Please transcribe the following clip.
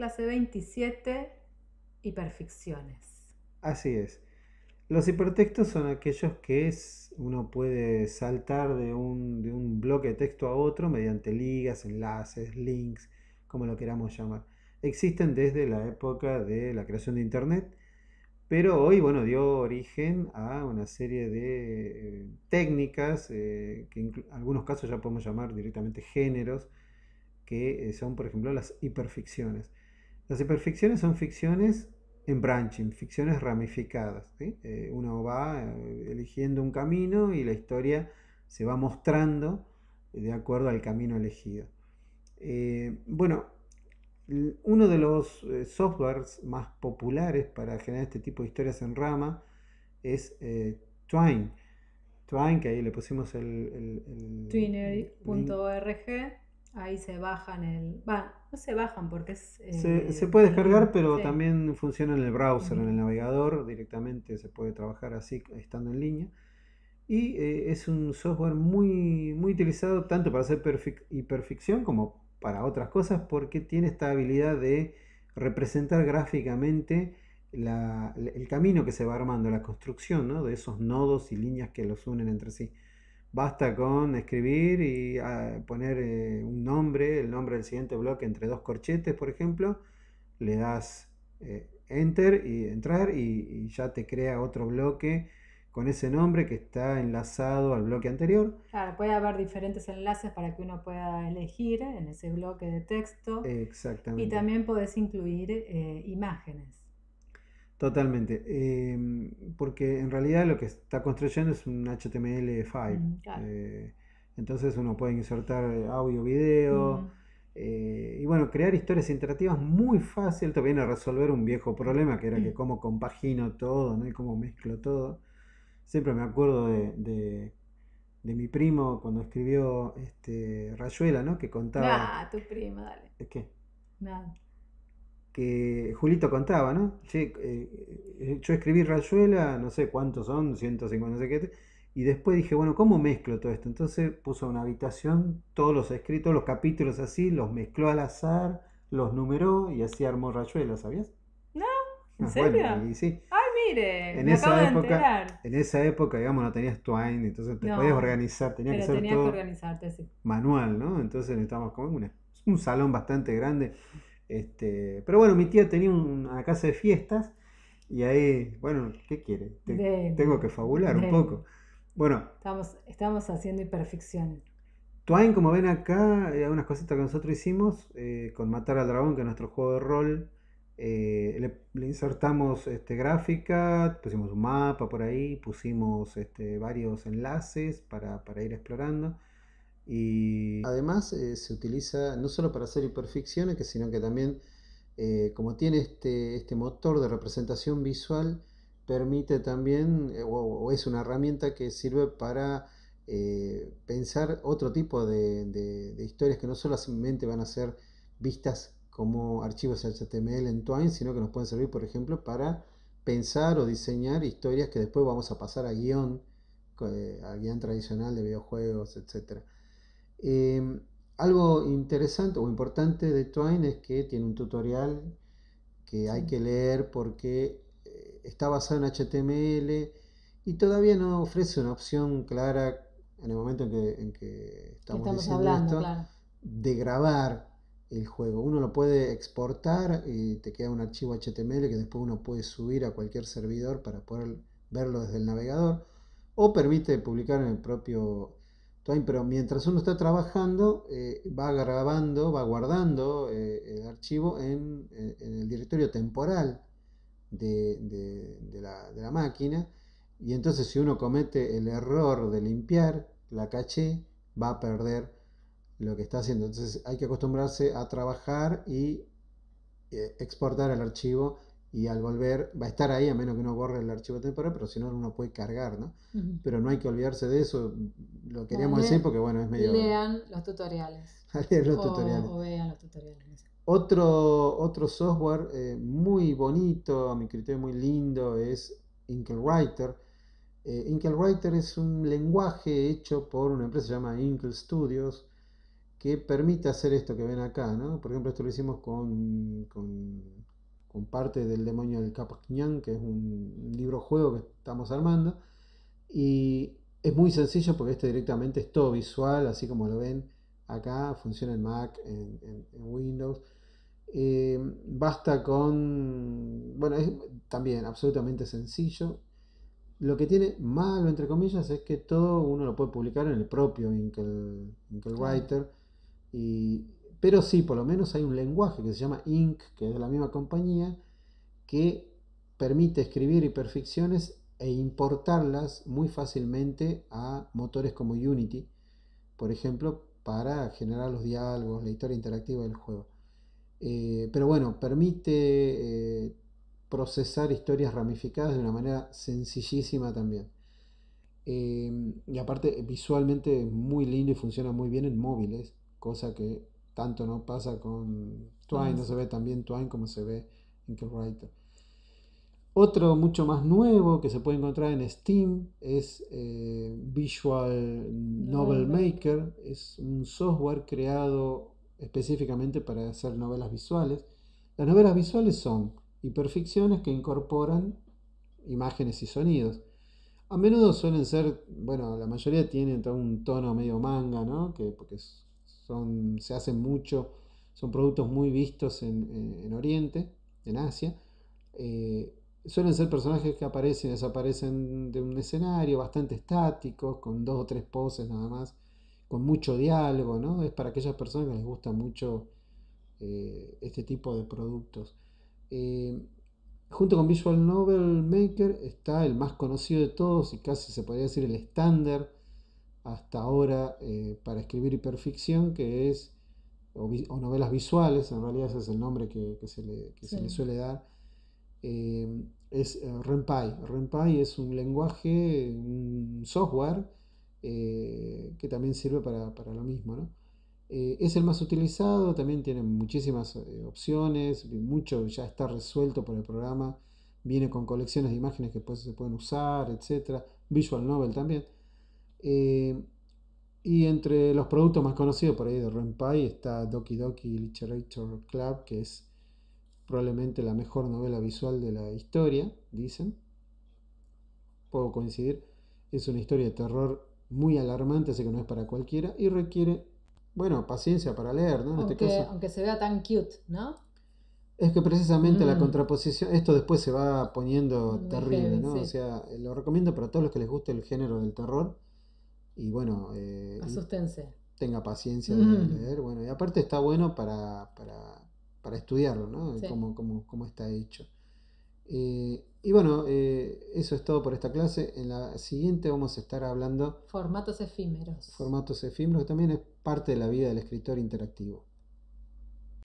clase 27 Hiperficciones. Así es. Los hipertextos son aquellos que es, uno puede saltar de un, bloque de texto a otro mediante ligas, enlaces, links, como lo queramos llamar. Existen desde la época de la creación de Internet, pero hoy bueno, dio origen a una serie de eh, técnicas, eh, que en algunos casos ya podemos llamar directamente géneros, que eh, son por ejemplo las hiperficciones. Las imperfecciones son ficciones en branching, ficciones ramificadas. Eh, uno va eh, eligiendo un camino y la historia se va mostrando de acuerdo al camino elegido. Eh, bueno, uno de los softwares más populares para generar este tipo de historias en rama es Twine. Twine, que ahí le pusimos el... el, Ahí se bajan el. Va, no se bajan porque es. se, eh, puede descargar, pero también funciona en el browser, en el navegador, directamente se puede trabajar así estando en línea. Y eh, es un software muy, muy utilizado tanto para hacer hiperficción como para otras cosas, porque tiene esta habilidad de representar gráficamente el camino que se va armando, la construcción de esos nodos y líneas que los unen entre sí. Basta con escribir y ah, poner eh, un nombre, el nombre del siguiente bloque entre dos corchetes, por ejemplo. Le das eh, enter y entrar y, ya te crea otro bloque con ese nombre que está enlazado al bloque anterior. Claro, puede haber diferentes enlaces para que uno pueda elegir en ese bloque de texto. Exactamente. Y también podés incluir eh, imágenes. Totalmente, em, porque en realidad lo que está construyendo es un HTML5. Mm, eh, entonces uno puede insertar eh, audio, video, mm. eh, y bueno, crear historias interactivas muy fácil, También a resolver un viejo problema que era que mm. cómo compagino todo, ¿no? Y cómo mezclo todo. Siempre me acuerdo de, mi primo cuando escribió este, Rayuela, ¿no? Que contaba... Ah, tu primo, dale. ¿Qué? que Julito contaba, ¿no? Eh, yo escribí Rayuela, no sé cuántos son, 150, no sé qué, y después dije, bueno, ¿cómo mezclo todo esto? Entonces puso una habitación, todos los escritos, los capítulos así, los mezcló al azar, los numeró y así armó Rayuela, ¿sabías? No, ¿en ah, serio? sí. Ay, mire, en me esa acabo época, de enterar. En esa época, digamos, no tenías Twine, entonces te podías organizar, tenías que organizarte, así. manual, ¿no? Entonces necesitábamos como un salón bastante grande este, pero bueno, mi tía tenía una casa de fiestas y ahí, bueno, ¿qué quiere? tengo que fabular un poco. Bueno. Estamos, estamos haciendo imperfecciones. Twine, como ven acá, eh, unas cositas que nosotros hicimos eh, con Matar al Dragón, que es nuestro juego de rol. Eh, le, insertamos este, gráfica, pusimos un mapa por ahí, pusimos este, varios enlaces para, para ir explorando. Y además eh, se utiliza no solo para hacer hiperficciones, sino que también, eh, como tiene este, este, motor de representación visual, permite también, eh, o, es una herramienta que sirve para pensar otro tipo de, historias que no solamente van a ser vistas como archivos HTML en Twine, sino que nos pueden servir, por ejemplo, para pensar o diseñar historias que después vamos a pasar a guión, a guión tradicional de videojuegos, etcétera. Em, algo interesante o importante de Twine es que tiene un tutorial que hay que leer porque eh, está basado en HTML y todavía no ofrece una opción clara en el momento en que, estamos, diciendo hablando, esto, de grabar el juego. Uno lo puede exportar y te queda un archivo HTML que después uno puede subir a cualquier servidor para poder verlo desde el navegador o permite publicar en el propio pero mientras uno está trabajando, eh, va grabando, va guardando eh, el archivo eh, en, el directorio temporal de, la, máquina. Y entonces si uno comete el error de limpiar la caché, va a perder lo que está haciendo. Entonces hay que acostumbrarse a trabajar y exportar el archivo y al volver va a estar ahí a menos que uno borre el archivo temporal, pero si no uno puede cargar, ¿no? Pero no hay que olvidarse de eso, lo queríamos decir porque bueno, es medio... Lean los tutoriales. o, vean los tutoriales. Otro, otro software eh, muy bonito, a mi criterio muy lindo, es InkelWriter. Eh, Writer es un lenguaje hecho por una empresa llama Inkle Studios que permite hacer esto que ven acá, ¿no? Por ejemplo, esto lo hicimos con, con, parte del demonio del Capañán, que es un libro juego que estamos armando. Y es muy sencillo porque este directamente es todo visual, así como lo ven acá, funciona en Mac, en, Windows. Eh, basta con, bueno, es también absolutamente sencillo. Lo que tiene malo, entre comillas, es que todo uno lo puede publicar en el propio Inkle Writer. pero sí, por lo menos hay un lenguaje que se llama Ink, que es de la misma compañía, que permite escribir hiperficciones e importarlas muy fácilmente a motores como Unity, por ejemplo, para generar los diálogos, la historia interactiva del juego. Eh, pero bueno, permite eh, procesar historias ramificadas de una manera sencillísima también. Em, y aparte, visualmente es muy lindo y funciona muy bien en móviles, cosa que tanto no pasa con Twine, no se ve tan bien Twine como se ve en Writer. Otro mucho más nuevo que se puede encontrar en Steam es eh, Visual Novel ah. Maker. Es un software creado específicamente para hacer novelas visuales. Las novelas visuales son hiperficciones que incorporan imágenes y sonidos. A menudo suelen ser, bueno, la mayoría tienen un tono medio manga, ¿no? Que, porque son, se hacen mucho, son productos muy vistos en, Oriente, en Asia. Eh, Suelen ser personajes que aparecen y desaparecen de un escenario, bastante estáticos, con dos o tres poses nada más, con mucho diálogo, ¿no? Es para aquellas personas que les gusta mucho eh, este tipo de productos. Eh, junto con Visual Novel Maker está el más conocido de todos y casi se podría decir el estándar hasta ahora eh, para escribir hiperficción, que es, o, novelas visuales, en realidad ese es el nombre que, se, le, suele dar Em, es RenPy. Eh, RenPy es un lenguaje, un software eh, que también sirve para, lo mismo. Eh, es el más utilizado, también tiene muchísimas opciones, mucho ya está resuelto por el programa, viene con colecciones de imágenes que pues se pueden usar, etc. Visual Novel también. Y entre los productos más conocidos por ahí de RenPy está Doki Doki Literature Club, que es probablemente la mejor novela visual de la historia, dicen. Puedo coincidir, es una historia de terror muy alarmante, así que no es para cualquiera y requiere, bueno, paciencia para leer, ¿no? Este aunque, se vea tan cute, ¿no? Es que precisamente la mm. contraposición, esto después se va poniendo terrible, ¿no? O sea, lo recomiendo para todos los que les guste el género del terror. Y bueno, eh, asustense. Tenga paciencia de mm. leer. Bueno, y aparte está bueno para, para para estudiarlo, ¿no? Cómo, está hecho. Eh, y bueno, eh, eso es todo por esta clase. En la siguiente vamos a estar hablando... Formatos efímeros. Formatos efímeros, que también es parte de la vida del escritor interactivo.